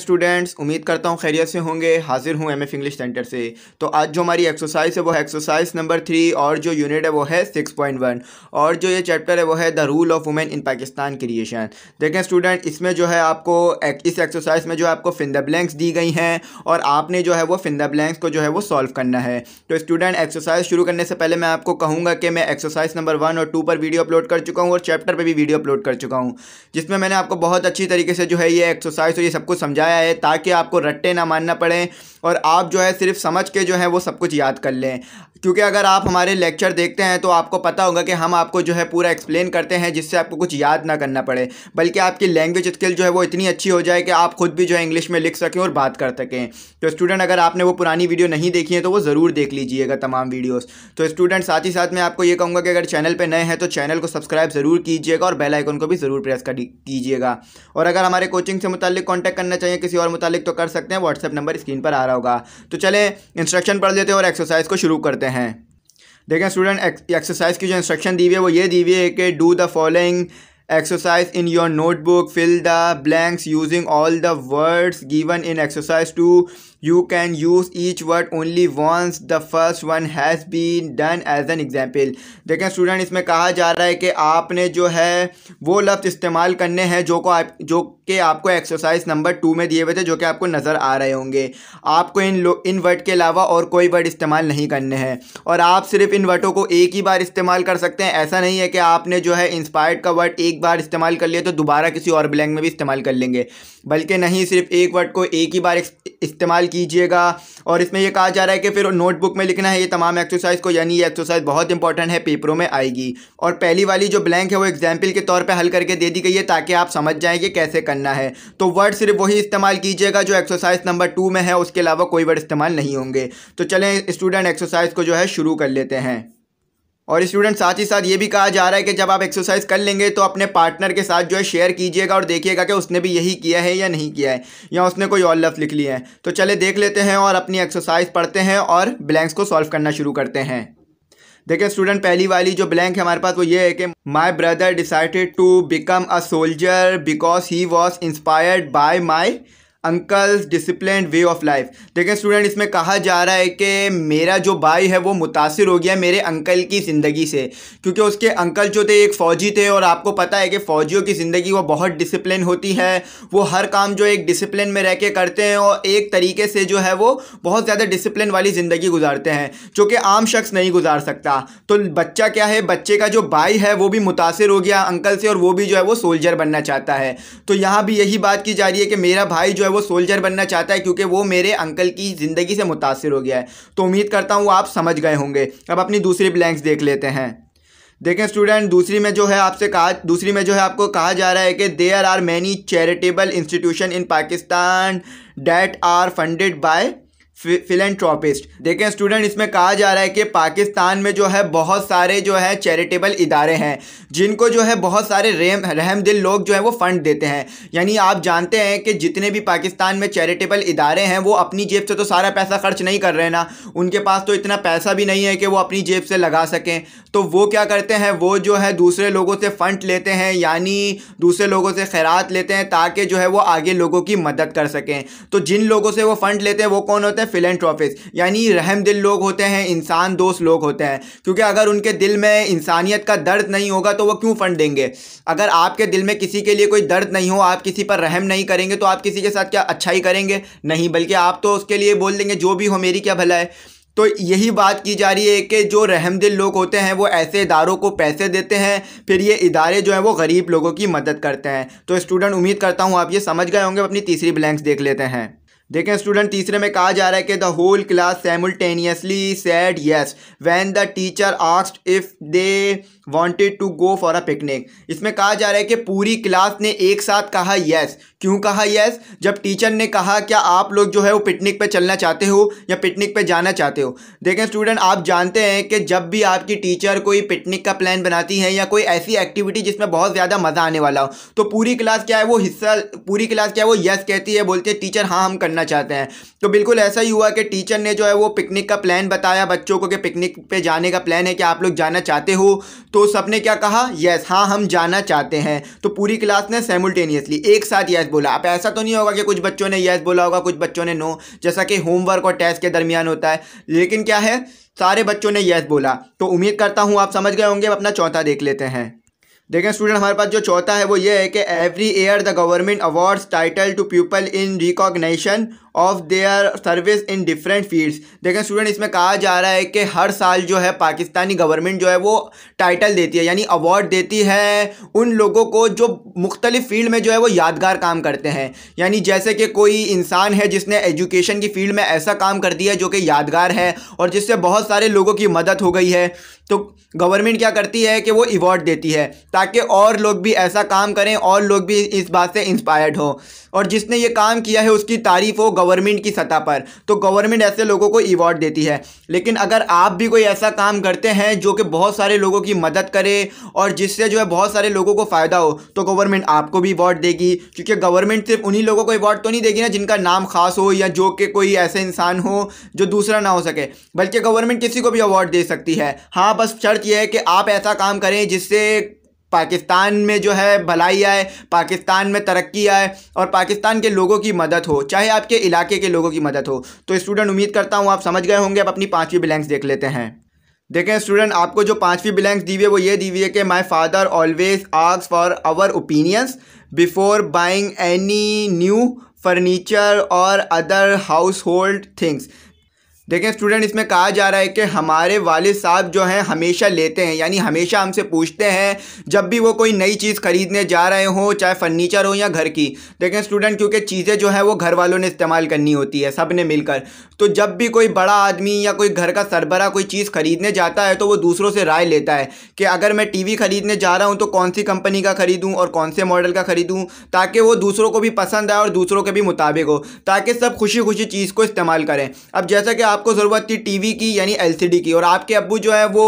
students उम्मीद करता हूँ खैरियत से होंगे हाजिर हूँ एम एफ इंग्लिश सेंटर से तो आज जो हमारी एक्सरसाइज है वो है एक्सरसाइज नंबर थ्री और जो यूनिट है वो है सिक्स पॉइंट वन और जो ये चैप्टर है वो है the rule of women in Pakistan creation देखें स्टूडेंट इसमें जो है आपको एक, इस एक्सरसाइज में जो आपको फिंदा ब्लैंक्स दी गई हैं और आपने जो है वो फिंदा ब्लैंक्स को जो है वो सॉल्व करना है तो स्टूडेंट एक्सरसाइज शुरू करने से पहले मैं आपको कहूँगा कि मैं एक्सरसाइज नंबर वन और टू पर वीडियो अपलोड कर चुका हूँ और चैप्टर पर भी वीडियो अपलोड कर चुका हूँ जिसमें मैंने आपको बहुत अच्छी तरीके से जो है ये एक्सरसाइज और ये सब कुछ समझा समझाया है ताकि आपको रट्टे ना मानना पड़े और आप जो है सिर्फ समझ के जो है वो सब कुछ याद कर लें क्योंकि अगर आप हमारे लेक्चर देखते हैं तो आपको पता होगा कि हम आपको जो है पूरा एक्सप्लेन करते हैं जिससे आपको कुछ याद ना करना पड़े बल्कि आपकी लैंग्वेज स्किल जो है वो इतनी अच्छी हो जाए कि आप खुद भी जो है इंग्लिश में लिख सकें और बात कर सकें तो स्टूडेंट अगर आपने वो पुरानी वीडियो नहीं देखी है तो वो ज़रूर देख लीजिएगा तमाम वीडियोज़ तो स्टूडेंट साथ ही साथ मैं आपको ये कहूँगा कि अगर चैनल पर नए हैं तो चैनल को सब्सक्राइब ज़रूर कीजिएगा और बेलाइकन को भी ज़रूर प्रेस कर कीजिएगा और अगर हमारे कोचिंग से मुतल कॉन्टैक्ट करना चाहिए हैं किसी और मुतालिक तो कर सकते हैं व्हाट्सएप नंबर स्क्रीन पर आ रहा होगा तो चले इंस्ट्रक्शन पढ़ लेते हैं और एक्सरसाइज को शुरू करते हैं देखें स्टूडेंट एक्सरसाइज की जो इंस्ट्रक्शन दी हुई है वो ये दी हुई है कि do the following exercise in your notebook fill the blanks using all the words given in exercise two you can use each word only once the first one has been done as an example देखें student इसमें कहा जा रहा है कि आपने जो है वो लफ्ज़ इस्तेमाल करने हैं जो को आप जो कि आपको एक्सरसाइज नंबर टू में दिए हुए थे जो कि आपको नज़र आ रहे होंगे आपको इन लो इन वर्ड के अलावा और कोई वर्ड इस्तेमाल नहीं करने हैं और आप सिर्फ इन वर्डों को एक ही बार इस्तेमाल कर सकते हैं ऐसा नहीं है कि आपने जो है इंस्पायर्ड का वर्ड एक बार इस्तेमाल कर लिया तो दोबारा किसी और ब्लैंक में भी इस्तेमाल कर लेंगे बल्कि नहीं सिर्फ एक वर्ड को एक ही बार इस्तेमाल कीजिएगा और इसमें यह कहा जा रहा है कि फिर नोटबुक में लिखना है ये तमाम एक्सरसाइज को यानी ये एक्सरसाइज बहुत इंपॉर्टेंट है पेपरों में आएगी और पहली वाली जो ब्लैंक है वो एग्जाम्पल के तौर पर हल करके दे दी गई है ताकि आप समझ जाएँ कि कैसे करना है तो वर्ड सिर्फ वही इस्तेमाल कीजिएगा जो एक्सरसाइज नंबर टू में है उसके अलावा कोई वर्ड इस्तेमाल नहीं होंगे तो चलें स्टूडेंट एक्सरसाइज को जो है शुरू कर लेते हैं और स्टूडेंट साथ ही साथ ये भी कहा जा रहा है कि जब आप एक्सरसाइज कर लेंगे तो अपने पार्टनर के साथ जो है शेयर कीजिएगा और देखिएगा कि उसने भी यही किया है या नहीं किया है या उसने कोई और लफ्ज़ लिख लिया है तो चले देख लेते हैं और अपनी एक्सरसाइज पढ़ते हैं और ब्लैंक्स को सॉल्व करना शुरू करते हैं देखिए स्टूडेंट पहली वाली जो ब्लैंक है हमारे पास वो ये है कि my brother decided to become a soldier because he was inspired by my uncle's discipline way of life देखें स्टूडेंट इसमें कहा जा रहा है कि मेरा जो भाई है वो मुतासर हो गया मेरे अंकल की ज़िंदगी से क्योंकि उसके अंकल जो थे एक फ़ौजी थे और आपको पता है कि फ़ौजियों की ज़िंदगी वो बहुत डिसिप्लिन होती है वो हर काम जो एक डिसिप्लिन में रह के करते हैं और एक तरीके से जो है वो बहुत ज़्यादा डिसिप्लिन वाली ज़िंदगी गुजारते हैं जो कि आम शख्स नहीं गुजार सकता तो बच्चा क्या है बच्चे का जो भाई है वो भी मुतासर हो गया अंकल से और वो भी जो है वो सोल्जर बनना चाहता है तो यहाँ भी यही बात की जा रही है कि मेरा भाई जो है वो सोल्जर बनना चाहता है क्योंकि वो मेरे अंकल की ज़िंदगी से मुतासर हो गया है तो उम्मीद करता हूँ आप समझ गए होंगे अब अपनी दूसरी ब्लैंक्स देख लेते हैं देखें स्टूडेंट दूसरी में जो है आपसे कहा दूसरी में जो है आपको कहा जा रहा है कि there are many charitable institution in Pakistan that are funded by philanthropist देखें स्टूडेंट इसमें कहा जा रहा है कि पाकिस्तान में जो है बहुत सारे जो है चैरिटेबल इदारे हैं जिनको जो है बहुत सारे रेम रहम दिल लोग जो है वो फ़ंड देते हैं यानी आप जानते हैं कि जितने भी पाकिस्तान में चैरिटेबल इदारे हैं वो अपनी जेब से तो सारा पैसा खर्च नहीं कर रहे ना उनके पास तो इतना पैसा भी नहीं है कि वो अपनी जेब से लगा सकें तो वो क्या करते हैं वो जो है दूसरे लोगों से फ़ंड लेते हैं यानी दूसरे लोगों से खैरात लेते हैं ताकि जो है वो आगे लोगों की मदद कर सकें तो जिन लोगों से वो फ़ंड लेते हैं वो कौन होते हैं ट्रॉफिस यानी रहम दिल लोग होते हैं इंसान दोस्त लोग होते हैं क्योंकि अगर उनके दिल में इंसानियत का दर्द नहीं होगा तो वो क्यों फंड देंगे अगर आपके दिल में किसी के लिए कोई दर्द नहीं हो आप किसी पर रहम नहीं करेंगे तो आप किसी के साथ क्या अच्छाई करेंगे नहीं बल्कि आप तो उसके लिए बोल देंगे जो भी हो मेरी क्या भला है तो यही बात की जा रही है कि जो रहमदिल लोग होते हैं वो ऐसे इदारों को पैसे देते हैं फिर ये इदारे जो हैं वो गरीब लोगों की मदद करते हैं तो स्टूडेंट उम्मीद करता हूँ आप ये समझ गए होंगे अपनी तीसरी ब्लैंक्स देख लेते हैं देखें स्टूडेंट तीसरे में कहा जा रहा है कि the whole class simultaneously said yes when the teacher asked if they wanted to go for a picnic इसमें कहा जा रहा है कि पूरी क्लास ने एक साथ कहा येस क्यों कहा येस जब टीचर ने कहा क्या आप लोग जो है वो पिकनिक पे चलना चाहते हो या पिकनिक पे जाना चाहते हो देखें स्टूडेंट आप जानते हैं कि जब भी आपकी टीचर कोई पिकनिक का प्लान बनाती है या कोई ऐसी एक्टिविटी जिसमें बहुत ज़्यादा मज़ा आने वाला हो तो पूरी क्लास क्या है वो हिस्सा पूरी क्लास क्या है वो येस कहती है बोलती है टीचर हाँ हम करना करना चाहते हैं तो बिल्कुल ऐसा ही हुआ कि टीचर ने जो है वो पिकनिक का प्लान बताया बच्चों को कि पिकनिक पे जाने का प्लान है कि आप लोग जाना चाहते हो तो सब ने क्या कहा यस हाँ हम जाना चाहते हैं तो पूरी क्लास ने सैमुलटेनियसली एक साथ यस बोला अब ऐसा तो नहीं होगा कि कुछ बच्चों ने यस बोला होगा कुछ बच्चों ने नो जैसा कि होमवर्क और टेस्ट के दरमियान होता है लेकिन क्या है सारे बच्चों ने यस बोला तो उम्मीद करता हूँ आप समझ गए होंगे अपना चौथा देख लेते हैं देखें स्टूडेंट हमारे पास जो चौथा है वो ये है कि every year the government awards title to people in recognition of their service in different fields देखें स्टूडेंट इसमें कहा जा रहा है कि हर साल जो है पाकिस्तानी गवर्नमेंट जो है वो टाइटल देती है यानी अवार्ड देती है उन लोगों को जो मुख्तलिफ फील्ड में जो है वो यादगार काम करते हैं यानी जैसे कि कोई इंसान है जिसने एजुकेशन की फील्ड में ऐसा काम कर दिया जो कि यादगार है और जिससे बहुत सारे लोगों की मदद हो गई है तो गवर्नमेंट क्या करती है कि वो अवार्ड देती है ताकि और लोग भी ऐसा काम करें और लोग भी इस बात से इंस्पायर्ड हों और जिसने ये काम किया है उसकी तारीफ़ हो गवर्नमेंट की सतह पर तो गवर्नमेंट ऐसे लोगों को अवॉर्ड देती है लेकिन अगर आप भी कोई ऐसा काम करते हैं जो कि बहुत सारे लोगों की मदद करे और जिससे जो है बहुत सारे लोगों को फ़ायदा हो तो गवर्नमेंट आपको भी अवॉर्ड देगी क्योंकि गवर्नमेंट सिर्फ उन्हीं लोगों को अवॉर्ड तो नहीं देगी ना जिनका नाम खास हो या जो कि कोई ऐसे इंसान हो जो दूसरा ना हो सके बल्कि गवर्नमेंट किसी को भी अवार्ड दे सकती है हाँ बस शर्त यह है कि आप ऐसा काम करें जिससे पाकिस्तान में जो है भलाई आए पाकिस्तान में तरक्की आए और पाकिस्तान के लोगों की मदद हो चाहे आपके इलाके के लोगों की मदद हो तो स्टूडेंट उम्मीद करता हूँ आप समझ गए होंगे अब अपनी पाँचवीं बिलैंक्स देख लेते हैं देखें स्टूडेंट आपको जो पाँचवीं बिलैंक्स दी हुई है वो ये दी हुई है कि my father always ask for our opinions before buying any new furniture और अदर हाउस होल्ड थिंग्स देखें स्टूडेंट इसमें कहा जा रहा है कि हमारे वाले साहब जो हैं हमेशा लेते हैं यानी हमेशा हमसे पूछते हैं जब भी वो कोई नई चीज़ ख़रीदने जा रहे हो चाहे फर्नीचर हो या घर की देखें स्टूडेंट क्योंकि चीज़ें जो हैं वो घर वालों ने इस्तेमाल करनी होती है सब ने मिलकर तो जब भी कोई बड़ा आदमी या कोई घर का सरबरा कोई चीज़ ख़रीदने जाता है तो वो दूसरों से राय लेता है कि अगर मैं टी ख़रीदने जा रहा हूँ तो कौन सी कंपनी का ख़रीदूँ और कौन से मॉडल का ख़रीदूँ ताकि वो दूसरों को भी पसंद आए और दूसरों के भी मुताबिक हो ताकि सब खुशी खुशी चीज़ को इस्तेमाल करें अब जैसा कि आपको ज़रूरत थी टीवी की यानी एलसीडी की और आपके अबू जो है वो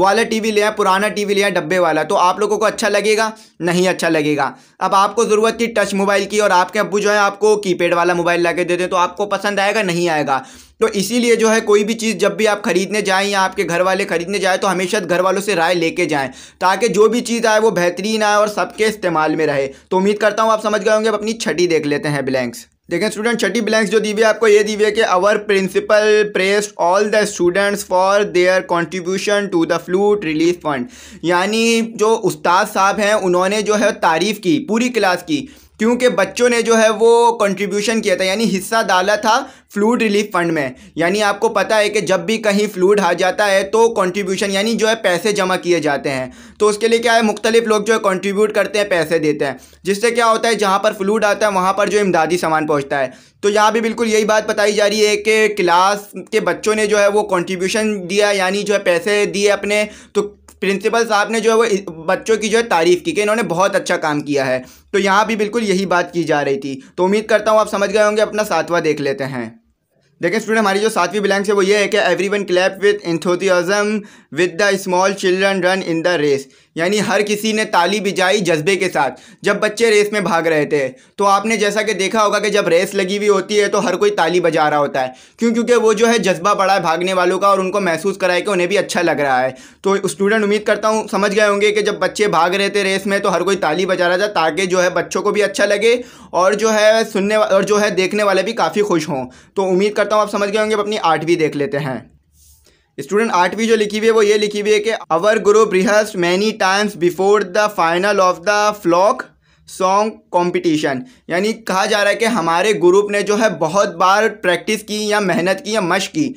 वाला टीवी लिया पुराना टीवी लिया डब्बे वाला तो आप लोगों को अच्छा लगेगा नहीं अच्छा लगेगा अब आपको ज़रूरत थी टच मोबाइल की और आपके अबू जो है आपको कीपैड वाला मोबाइल ला के देते तो आपको पसंद आएगा नहीं आएगा तो इसीलिए जो है कोई भी चीज़ जब भी आप खरीदने जाएं या आपके घर वाले खरीदने जाएं तो हमेशा घर वालों से राय लेके जाएं ताकि जो भी चीज़ आए वो बेहतरीन आए और सबके इस्तेमाल में रहे तो उम्मीद करता हूँ आप समझ गए होंगे अब अपनी छठी देख लेते हैं ब्लैंक्स देखें स्टूडेंट छठी ब्लैंक्स जो दी हुई है आपको ये दी हुई है कि our principal pressed all the students for their contribution to the flood relief fund यानी जो उस्ताद साहब हैं उन्होंने जो है तारीफ़ की पूरी क्लास की क्योंकि बच्चों ने जो है वो कंट्रीब्यूशन किया था यानी हिस्सा डाला था फ्लूड रिलीफ फंड में यानी आपको पता है कि जब भी कहीं फ्लूड आ जाता है तो कंट्रीब्यूशन यानी जो है पैसे जमा किए जाते हैं तो उसके लिए क्या है मुख्तलिफ लोग जो है कंट्रीब्यूट करते हैं पैसे देते हैं जिससे क्या होता है जहाँ पर फ्लूड आता है वहाँ पर जो इमदादी सामान पहुँचता है तो यहाँ भी बिल्कुल यही बात बताई जा रही है कि क्लास के बच्चों ने जो है वो कॉन्ट्रीब्यूशन दिया यानी जो है पैसे दिए अपने तो प्रिंसिपल साहब ने जो है वो बच्चों की जो है तारीफ़ की कि इन्होंने बहुत अच्छा काम किया है तो यहाँ भी बिल्कुल यही बात की जा रही थी तो उम्मीद करता हूँ आप समझ गए होंगे अपना सातवां देख लेते हैं देखिए स्टूडेंट हमारी जो सातवीं ब्लैंक्स है वो ये है कि everyone clap with enthusiasm with the small children run in the race यानी हर किसी ने ताली बिजाई जज्बे के साथ जब बच्चे रेस में भाग रहे थे तो आपने जैसा कि देखा होगा कि जब रेस लगी हुई होती है तो हर कोई ताली बजा रहा होता है क्यों क्योंकि वो जो है जज्बा बड़ा है भागने वालों का और उनको महसूस कराए कि उन्हें भी अच्छा लग रहा है तो स्टूडेंट उम्मीद करता हूँ समझ गए होंगे कि जब बच्चे भाग रहे थे रेस में तो हर कोई ताली बजा रहा था ताकि जो है बच्चों को भी अच्छा लगे और जो है सुनने और जो है देखने वाले भी काफ़ी खुश हों तो उम्मीद करता हूँ आप समझ गए होंगे अपनी आठवीं देख लेते हैं स्टूडेंट आठवीं जो लिखी हुई है वो ये लिखी हुई है कि our guru rehearse many times before the final of the folk song competition यानी कहा जा रहा है कि हमारे ग्रुप ने जो है बहुत बार प्रैक्टिस की या मेहनत की या मश की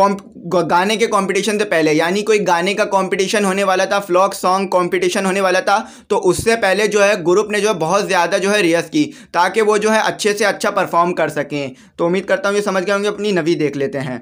गाने के कंपटीशन से पहले यानी कोई गाने का कंपटीशन होने वाला था फ्लॉक सॉन्ग कंपटीशन होने वाला था तो उससे पहले जो है ग्रुप ने जो है बहुत ज़्यादा जो है रिहर्स की ताकि वो जो है अच्छे से अच्छा परफॉर्म कर सकें तो उम्मीद करता हूँ ये समझ गए होंगे अपनी नवी देख लेते हैं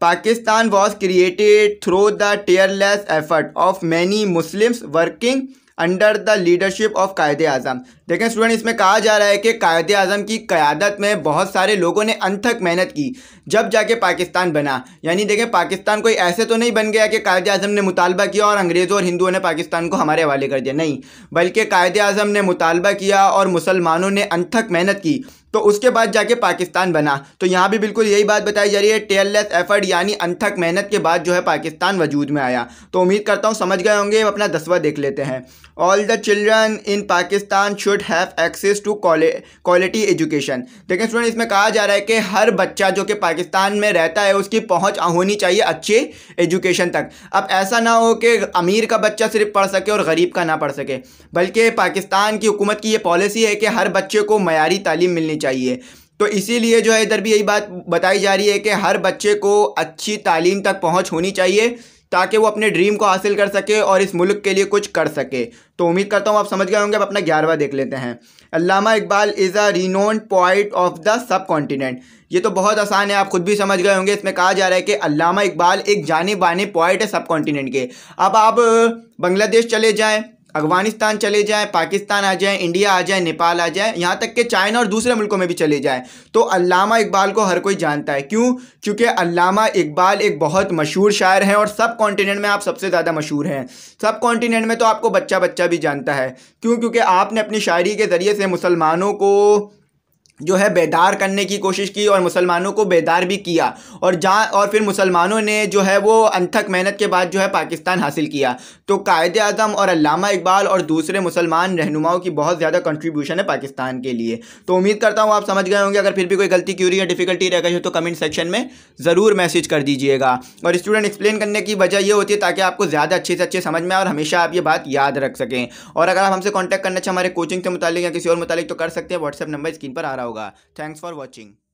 Pakistan was created through the tireless effort of many Muslims working under the leadership of Quaid Azam देखें स्टूडेंट इसमें कहा जा रहा है कि कायद अजम की क़्यादत में बहुत सारे लोगों ने अनथक मेहनत की जब जाके पाकिस्तान बना यानी देखें पाकिस्तान कोई ऐसे तो नहीं बन गया कि कायद अजम ने मुतालबा किया और अंग्रेज़ों और हिंदुओं ने पाकिस्तान को हमारे हवाले कर दिया नहीं बल्कि कायद अजम ने मुतालबा किया और मुसलमानों ने अनथक मेहनत की तो उसके बाद जाके पाकिस्तान बना तो यहाँ भी बिल्कुल यही बात बताई जा रही है टेयरलेस एफर्ट यानी अनथक मेहनत के बाद जो है पाकिस्तान वजूद में आया तो उम्मीद करता हूँ समझ गए होंगे अपना दसवा देख लेते हैं all the children in Pakistan should have access to quality education देखें स्टूडेंट इसमें कहा जा रहा है कि हर बच्चा जो कि पाकिस्तान में रहता है उसकी पहुँच होनी चाहिए अच्छे एजुकेशन तक अब ऐसा ना हो कि अमीर का बच्चा सिर्फ पढ़ सके और गरीब का ना पढ़ सके बल्कि पाकिस्तान की हुकूमत की ये पॉलिसी है कि हर बच्चे को मैारी तालीम मिलनी होनी चाहिए तो इसीलिए जो है इधर भी यही बात बताई जा रही है कि हर बच्चे को अच्छी तालीम तक पहुंच होनी चाहिए ताकि वो अपने ड्रीम को हासिल कर सके और इस मुल्क के लिए कुछ कर सके तो उम्मीद करता हूँ आप समझ गए होंगे अब अपना ग्यारहवा देख लेते हैं Allama Iqbal is a renowned poet of the subcontinent ये तो बहुत आसान है आप खुद भी समझ गए होंगे इसमें कहा जा रहा है कि अलामा इकबाल एक जाने बाने पॉइंट है सब कॉन्टीनेंट के अब आप बांग्लादेश चले जाएँ अफगानिस्तान चले जाएँ पाकिस्तान आ जाए इंडिया आ जाए नेपाल आ जाए यहाँ तक कि चाइना और दूसरे मुल्कों में भी चले जाए तो अलामा इकबाल को हर कोई जानता है क्यों क्योंकि अलामा इकबाल एक बहुत मशहूर शायर हैं और सब कॉन्टीनेंट में आप सबसे ज़्यादा मशहूर हैं सब कॉन्टीनेंट में तो आपको बच्चा बच्चा भी जानता है क्यों क्योंकि आपने अपनी शायरी के ज़रिए से मुसलमानों को जो है बेदार करने की कोशिश की और मुसलमानों को बेदार भी किया और जहाँ और फिर मुसलमानों ने जो है वो अनथक मेहनत के बाद जो है पाकिस्तान हासिल किया तो कायद अजम और अलामा इकबाल और दूसरे मुसलमान रहनुमाओं की बहुत ज़्यादा कंट्रीब्यूशन है पाकिस्तान के लिए तो उम्मीद करता हूँ आप समझ गए होंगे अगर फिर भी कोई गलती रही या डिफ़िकल्टी रह गई हो तो कमेंट सेक्शन में ज़रूर मैसेज कर दीजिएगा और स्टूडेंट एक्सप्लेन करने की वजह यह होती है ताकि आपको ज़्यादा अच्छे से अच्छे समझ में और हमेशा आप ये बात याद रख सकें और अगर आप हमसे कॉन्टैक्ट करना चाहें हमारे कोचिंग से मुतालिक या किसी और मुतालिक तो कर सकते हैं व्हाट्सअप नंबर स्क्रीन पर आ रहा होगा थैंक्स फॉर वॉचिंग